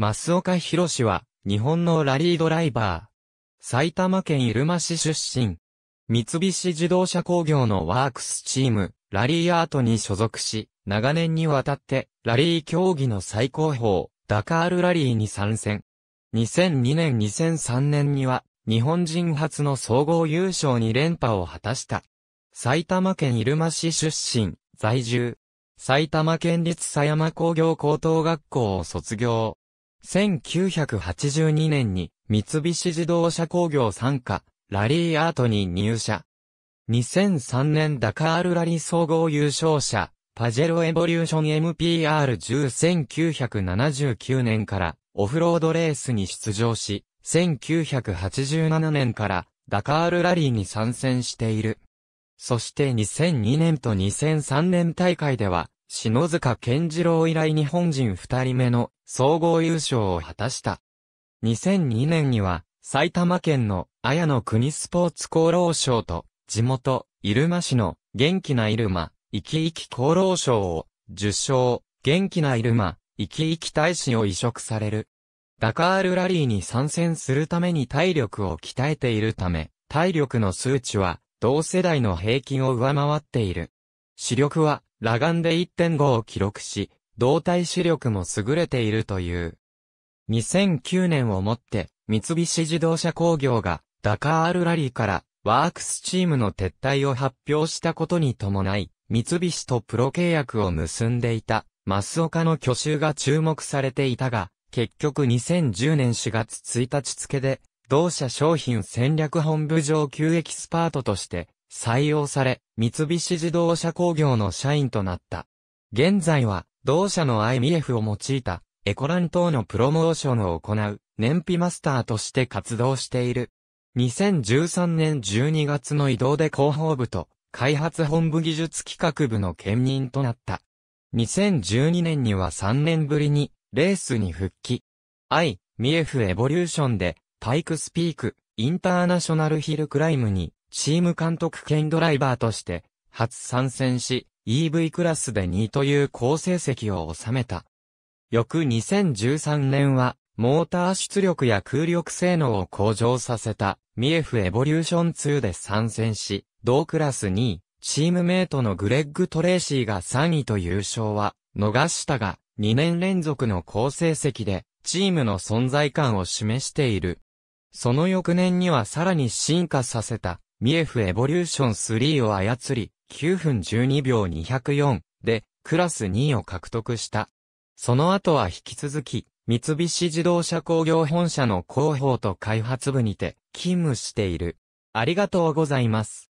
増岡博士は、日本のラリードライバー。埼玉県入間市出身。三菱自動車工業のワークスチーム、ラリーアートに所属し、長年にわたって、ラリー競技の最高峰、ダカールラリーに参戦。2002年2003年には、日本人初の総合優勝に連覇を果たした。埼玉県入間市出身、在住。埼玉県立狭山工業高等学校を卒業。1982年に三菱自動車工業参加、ラリーアートに入社。2003年ダカールラリー総合優勝者、パジェロエボリューション MPR101979 年からオフロードレースに出場し、1987年からダカールラリーに参戦している。そして2002年と2003年大会では篠塚健次郎以来日本人二人目の総合優勝を果たした。2002年には埼玉県の綾野国スポーツ厚労省と地元入間市の元気な入間生き生き厚労省を受賞元気な入間生き生き大使を移植される。ダカールラリーに参戦するために体力を鍛えているため、体力の数値は同世代の平均を上回っている。視力は裸眼で1.5を記録し、動体視力も優れているという。2009年をもって、三菱自動車工業が、ダカールラリーから、ワークスチームの撤退を発表したことに伴い、三菱とプロ契約を結んでいた、マスオカの挙手が注目されていたが、結局2010年4月1日付で、同社商品戦略本部上級エキスパートとして、採用され、三菱自動車工業の社員となった。現在は、同社の IMF を用いた、エコラン等のプロモーションを行う、燃費マスターとして活動している。2013年12月の移動で広報部と、開発本部技術企画部の兼任となった。2012年には3年ぶりに、レースに復帰。I、ミエフエボリューションで、パイクスピーク、インターナショナルヒルクライムにチーム監督兼ドライバーとして、初参戦し、EV クラスで2位という好成績を収めた。翌2013年は、モーター出力や空力性能を向上させた、ミエフエボリューション2で参戦し、同クラス2位、チームメイトのグレッグ・トレーシーが3位と優勝は、逃したが、2年連続の好成績で、チームの存在感を示している。その翌年にはさらに進化させた、ミエフエボリューション3を操り、9分12秒204でクラス2を獲得した。その後は引き続き、三菱自動車工業本社の広報と開発部にて勤務している。ありがとうございます。